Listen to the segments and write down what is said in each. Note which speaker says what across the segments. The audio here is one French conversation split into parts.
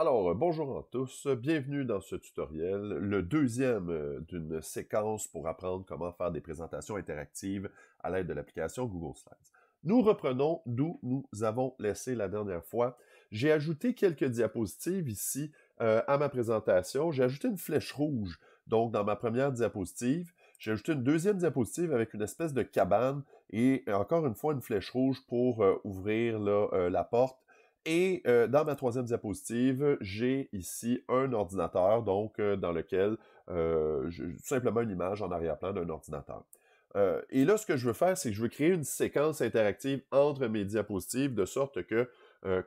Speaker 1: Alors, euh, bonjour à tous, bienvenue dans ce tutoriel, le deuxième euh, d'une séquence pour apprendre comment faire des présentations interactives à l'aide de l'application Google Slides. Nous reprenons d'où nous avons laissé la dernière fois. J'ai ajouté quelques diapositives ici euh, à ma présentation. J'ai ajouté une flèche rouge, donc dans ma première diapositive. J'ai ajouté une deuxième diapositive avec une espèce de cabane et encore une fois une flèche rouge pour ouvrir la porte et euh, dans ma troisième diapositive, j'ai ici un ordinateur, donc euh, dans lequel euh, tout simplement une image en arrière-plan d'un ordinateur. Euh, et là, ce que je veux faire, c'est que je veux créer une séquence interactive entre mes diapositives, de sorte que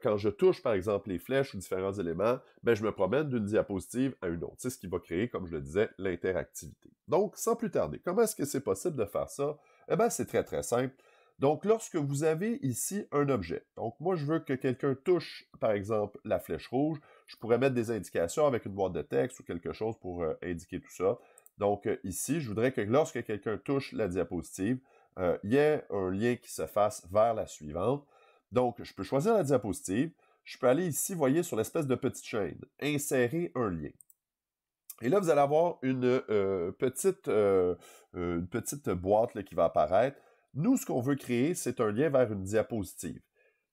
Speaker 1: quand je touche, par exemple, les flèches ou différents éléments, ben, je me promène d'une diapositive à une autre. C'est ce qui va créer, comme je le disais, l'interactivité. Donc, sans plus tarder, comment est-ce que c'est possible de faire ça? Eh bien, c'est très, très simple. Donc, lorsque vous avez ici un objet, donc moi, je veux que quelqu'un touche, par exemple, la flèche rouge, je pourrais mettre des indications avec une boîte de texte ou quelque chose pour euh, indiquer tout ça. Donc, euh, ici, je voudrais que lorsque quelqu'un touche la diapositive, euh, il y ait un lien qui se fasse vers la suivante. Donc, je peux choisir la diapositive. Je peux aller ici, voyez, sur l'espèce de petite chaîne, insérer un lien. Et là, vous allez avoir une, petite, boîte qui va apparaître. Nous, ce qu'on veut créer, c'est un lien vers une diapositive.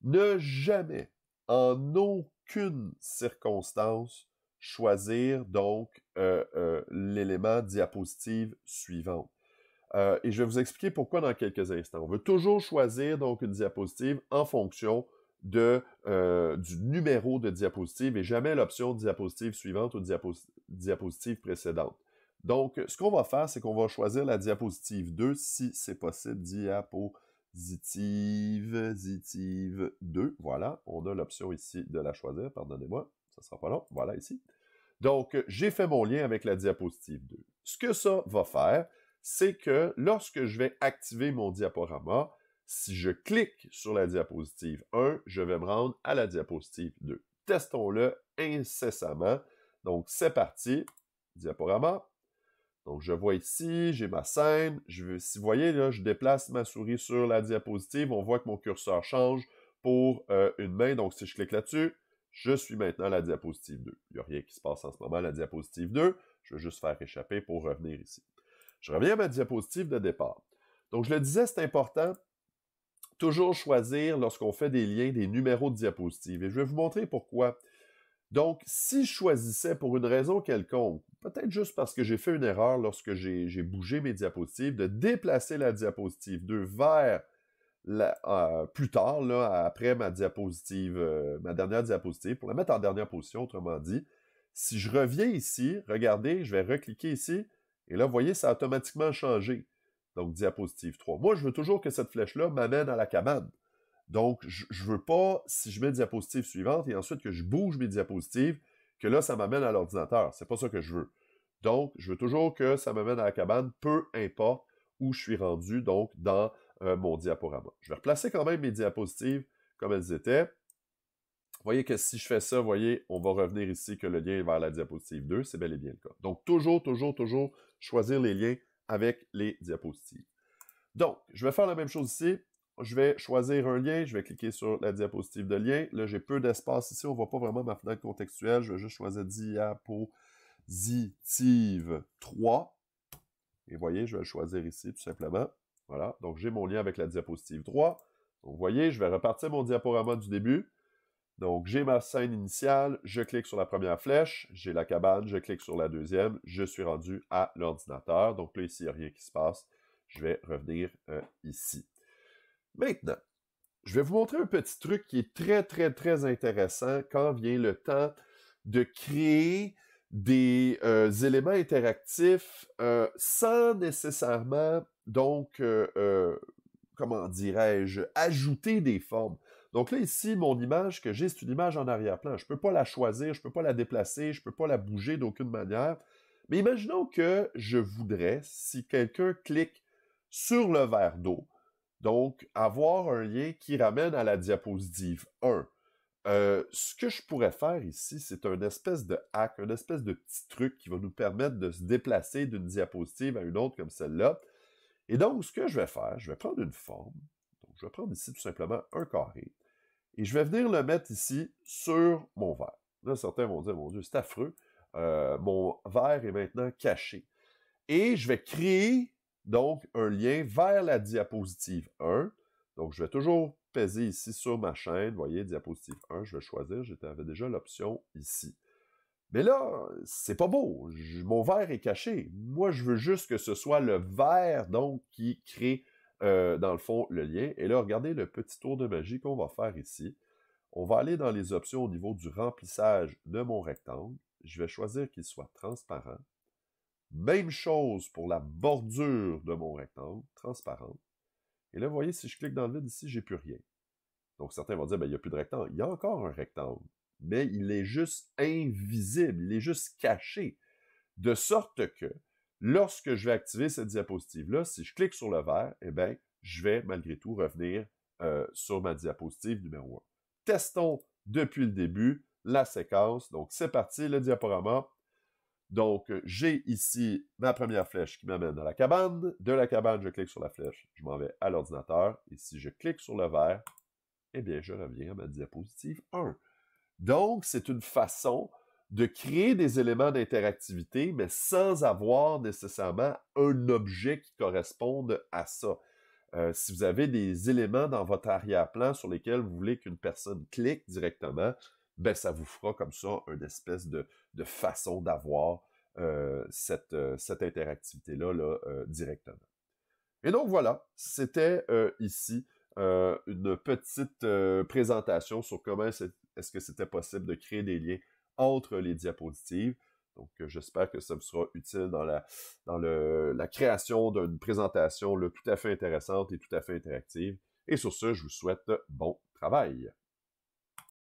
Speaker 1: Ne jamais, en aucune circonstance, choisir donc euh, euh, l'élément diapositive suivante. Euh, et je vais vous expliquer pourquoi dans quelques instants. On veut toujours choisir donc une diapositive en fonction de, du numéro de diapositive et jamais l'option diapositive suivante ou diapositive précédente. Donc, ce qu'on va faire, c'est qu'on va choisir la diapositive 2, si c'est possible, diapositive, 2. Voilà, on a l'option ici de la choisir, pardonnez-moi, ça ne sera pas long. Voilà, ici. Donc, j'ai fait mon lien avec la diapositive 2. Ce que ça va faire, c'est que lorsque je vais activer mon diaporama, si je clique sur la diapositive 1, je vais me rendre à la diapositive 2. Testons-le incessamment. Donc, c'est parti. Diaporama. Donc, je vois ici, j'ai ma scène. si vous voyez, là, je déplace ma souris sur la diapositive. On voit que mon curseur change pour euh, une main. Donc, si je clique là-dessus, je suis maintenant à la diapositive 2. Il n'y a rien qui se passe en ce moment à la diapositive 2. Je vais juste faire échapper pour revenir ici. Je reviens à ma diapositive de départ. Donc, je le disais, c'est important toujours choisir lorsqu'on fait des liens des numéros de diapositive. Et je vais vous montrer pourquoi. Donc, si je choisissais pour une raison quelconque, peut-être juste parce que j'ai fait une erreur lorsque j'ai bougé mes diapositives, de déplacer la diapositive 2 vers euh, plus tard, là, après ma diapositive, euh, ma dernière diapositive, pour la mettre en dernière position, autrement dit, si je reviens ici, regardez, je vais recliquer ici, et là, vous voyez, ça a automatiquement changé. Donc, diapositive 3. Moi, je veux toujours que cette flèche-là m'amène à la cabane. Donc, je ne veux pas, si je mets diapositive suivante et ensuite que je bouge mes diapositives, que là, ça m'amène à l'ordinateur. C'est pas ça que je veux. Donc, je veux toujours que ça m'amène à la cabane, peu importe où je suis rendu, donc dans euh, mon diaporama. Je vais replacer quand même mes diapositives comme elles étaient. Vous voyez que si je fais ça, vous voyez, on va revenir ici que le lien est vers la diapositive 2, c'est bel et bien le cas. Donc, toujours, toujours, toujours choisir les liens avec les diapositives. Donc, je vais faire la même chose ici. Je vais choisir un lien, je vais cliquer sur la diapositive de lien. Là, j'ai peu d'espace ici, on ne voit pas vraiment ma fenêtre contextuelle. Je vais juste choisir diapositive 3. Et voyez, je vais le choisir ici, tout simplement. Voilà, donc j'ai mon lien avec la diapositive 3. vous voyez, je vais repartir mon diaporama du début. Donc, j'ai ma scène initiale, je clique sur la première flèche, j'ai la cabane, je clique sur la deuxième, je suis rendu à l'ordinateur. Donc là, ici, il n'y a rien qui se passe. Je vais revenir euh, ici. Maintenant, je vais vous montrer un petit truc qui est très, très, très intéressant quand vient le temps de créer des euh, éléments interactifs euh, sans nécessairement, donc, euh, comment dirais-je, ajouter des formes. Donc là, ici, mon image que j'ai, c'est une image en arrière-plan. Je ne peux pas la choisir, je ne peux pas la déplacer, je ne peux pas la bouger d'aucune manière. Mais imaginons que je voudrais, si quelqu'un clique sur le verre d'eau, donc, avoir un lien qui ramène à la diapositive 1. Euh, ce que je pourrais faire ici, c'est un espèce de hack, un espèce de petit truc qui va nous permettre de se déplacer d'une diapositive à une autre comme celle-là. Et donc, ce que je vais faire, je vais prendre une forme. Donc, je vais prendre ici tout simplement un carré. Et je vais venir le mettre ici sur mon verre. certains vont dire, mon Dieu, c'est affreux. Euh, mon verre est maintenant caché. Et je vais créer donc, un lien vers la diapositive 1. Donc, je vais toujours peser ici sur ma chaîne. Vous voyez, diapositive 1, je vais choisir. J'avais déjà l'option ici. Mais là, c'est pas beau. mon verre est caché. Moi, je veux juste que ce soit le verre, donc, qui crée, euh, dans le fond, le lien. Et là, regardez le petit tour de magie qu'on va faire ici. On va aller dans les options au niveau du remplissage de mon rectangle. Je vais choisir qu'il soit transparent. Même chose pour la bordure de mon rectangle, transparente. Et là, vous voyez, si je clique dans le vide ici, j'ai plus rien. Donc certains vont dire, ben, il n'y a plus de rectangle. Il y a encore un rectangle, mais il est juste invisible, il est juste caché. De sorte que lorsque je vais activer cette diapositive-là, si je clique sur le vert, eh ben, je vais malgré tout revenir euh, sur ma diapositive numéro 1. Testons depuis le début la séquence. Donc c'est parti, le diaporama, donc, euh, j'ai ici ma première flèche qui m'amène à la cabane. De la cabane, je clique sur la flèche, je m'en vais à l'ordinateur. Et si je clique sur le vert, eh bien, je reviens à ma diapositive 1. Donc, c'est une façon de créer des éléments d'interactivité, mais sans avoir nécessairement un objet qui corresponde à ça. Euh, si vous avez des éléments dans votre arrière-plan sur lesquels vous voulez qu'une personne clique directement, ben, ça vous fera comme ça une espèce de, façon d'avoir euh, euh, cette, interactivité-là euh, directement. Et donc voilà, c'était ici une petite présentation sur comment est-ce que c'était possible de créer des liens entre les diapositives. Donc j'espère que ça vous sera utile dans la, création d'une présentation tout à fait intéressante et tout à fait interactive. Et sur ce, je vous souhaite bon travail.